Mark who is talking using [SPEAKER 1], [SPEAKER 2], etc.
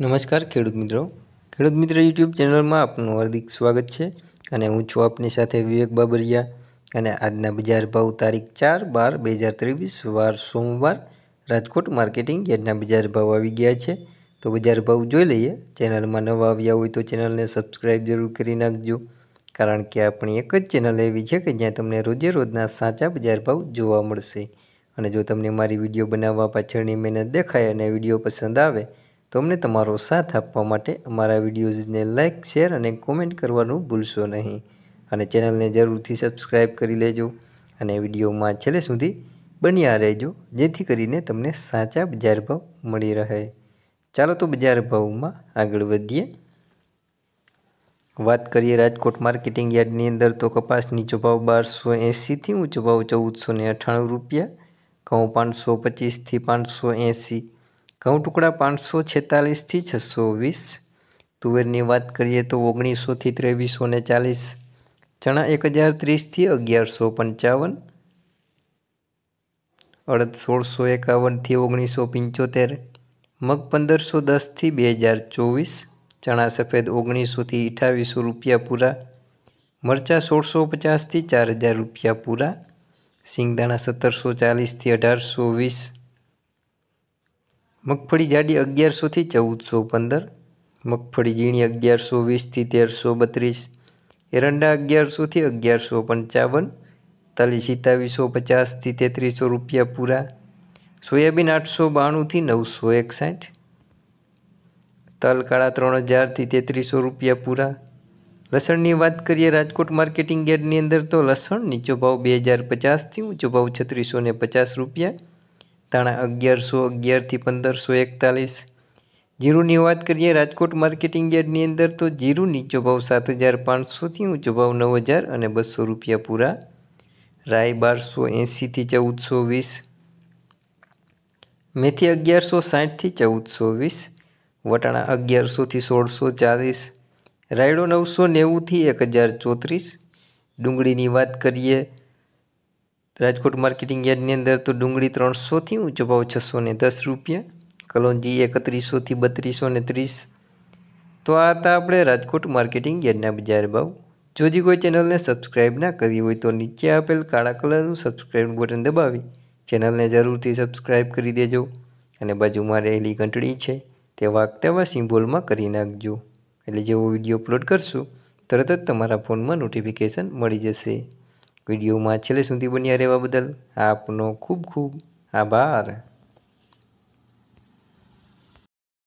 [SPEAKER 1] નમસ્કાર ખેડૂત મિત્રો ખેડૂત મિત્ર યુટ્યુબ ચેનલમાં આપનું હાર્દિક સ્વાગત છે અને હું છું આપની સાથે વિવેક બાબરિયા અને આજના બજાર ભાવ તારીખ ચાર બાર બે હજાર ત્રેવીસ વાર સોમવાર રાજકોટ માર્કેટિંગ યાર્ડના બજાર ભાવ આવી ગયા છે તો બજાર ભાવ જોઈ લઈએ ચેનલમાં નવા આવ્યા હોય તો ચેનલને સબસ્ક્રાઈબ જરૂર કરી નાખજો કારણ કે આપણી એક જ ચેનલ એવી છે કે જ્યાં તમને રોજે રોજના સાચા બજાર ભાવ જોવા મળશે અને જો તમને મારી વિડીયો બનાવવા પાછળની મહેનત દેખાય અને વિડીયો પસંદ આવે તમને તમારો સાથ આપવા માટે અમારા વિડીયોઝને લાઇક શેર અને કોમેન્ટ કરવાનું ભૂલશો નહીં અને ચેનલને જરૂરથી સબસ્ક્રાઈબ કરી લેજો અને વિડીયોમાં છેલ્લે સુધી બન્યા રહેજો જેથી કરીને તમને સાચા બજાર ભાવ મળી રહે ચાલો તો બજાર ભાવમાં આગળ વધીએ વાત કરીએ રાજકોટ માર્કેટિંગ યાર્ડની અંદર તો કપાસ નીચો ભાવ બારસો એંસીથી ઊંચો ભાવ ચૌદસો ને અઠ્ઠાણું રૂપિયા ઘઉં પાંચસો પચીસથી પાંચસો એંસી ઘઉં ટુકડા પાંચસો છેતાલીસથી છસો વીસ તુવેરની વાત કરીએ તો ઓગણીસોથી ત્રેવીસો ને ચાલીસ ચણા એક હજાર ત્રીસથી અગિયારસો પંચાવન અડદ સોળસો એકાવનથી ઓગણીસો પંચોતેર મગ પંદરસો દસથી બે હજાર ચોવીસ ચણા સફેદ ઓગણીસોથી અઠાવીસો રૂપિયા પૂરા મરચાં સોળસો પચાસથી ચાર હજાર રૂપિયા પૂરા સિંગદાણા સત્તરસો ચાલીસથી અઢારસો વીસ મગફળી જાડી અગિયારસોથી ચૌદસો પંદર મગફળી ઝીણી અગિયારસો વીસથી તેરસો બત્રીસ એરંડા અગિયારસોથી અગિયારસો પંચાવન તાલી સિત્તાવીસો પચાસથી તેત્રીસો રૂપિયા પૂરા સોયાબીન આઠસો બાણુંથી નવસો એકસાઠ તલ કાળા ત્રણ હજારથી તેત્રીસો રૂપિયા પૂરા લસણની વાત કરીએ રાજકોટ માર્કેટિંગ યાર્ડની અંદર તો લસણ નીચો ભાવ બે હજાર પચાસથી ઊંચો ભાવ છત્રીસો પચાસ રૂપિયા તાણા અગિયારસો અગિયારથી પંદરસો એકતાલીસ જીરુની વાત કરીએ રાજકોટ માર્કેટિંગ યાર્ડની અંદર તો જીરુ નીચો ભાવ સાત હજાર પાંચસોથી ઊંચો ભાવ નવ હજાર અને બસો રૂપિયા પૂરા રાય બારસો એંસીથી ચૌદસો વીસ મેથી અગિયારસો સાઠથી ચૌદસો વીસ વટાણા અગિયારસોથી સોળસો ચાલીસ રાયડો નવસો નેવુંથી એક હજાર ચોત્રીસ ડુંગળીની વાત કરીએ રાજકોટ માર્કેટિંગ યાર્ડની અંદર તો ડુંગળી ત્રણસોથી ઊંચો ભાવ છસો ને દસ રૂપિયા કલોંજી એકત્રીસોથી બત્રીસો ને ત્રીસ તો આ હતા આપણે રાજકોટ માર્કેટિંગ યાર્ડના બજાર ભાવ જો જે કોઈ ચેનલને સબસ્ક્રાઈબ ના કરી હોય તો નીચે આપેલ કાળા કલરનું સબસ્ક્રાઈબ બટન દબાવી ચેનલને જરૂરથી સબસ્ક્રાઈબ કરી દેજો અને બાજુમાં રહેલી ઘંટડી છે તે વાગતાવા સિમ્બોલમાં કરી નાખજો એટલે જેવો વિડીયો અપલોડ કરશું તરત જ તમારા ફોનમાં નોટિફિકેશન મળી જશે વિડીયોમાં છેલ્લે સુધી બન્યા રહેવા બદલ આપનો ખૂબ ખૂબ આભાર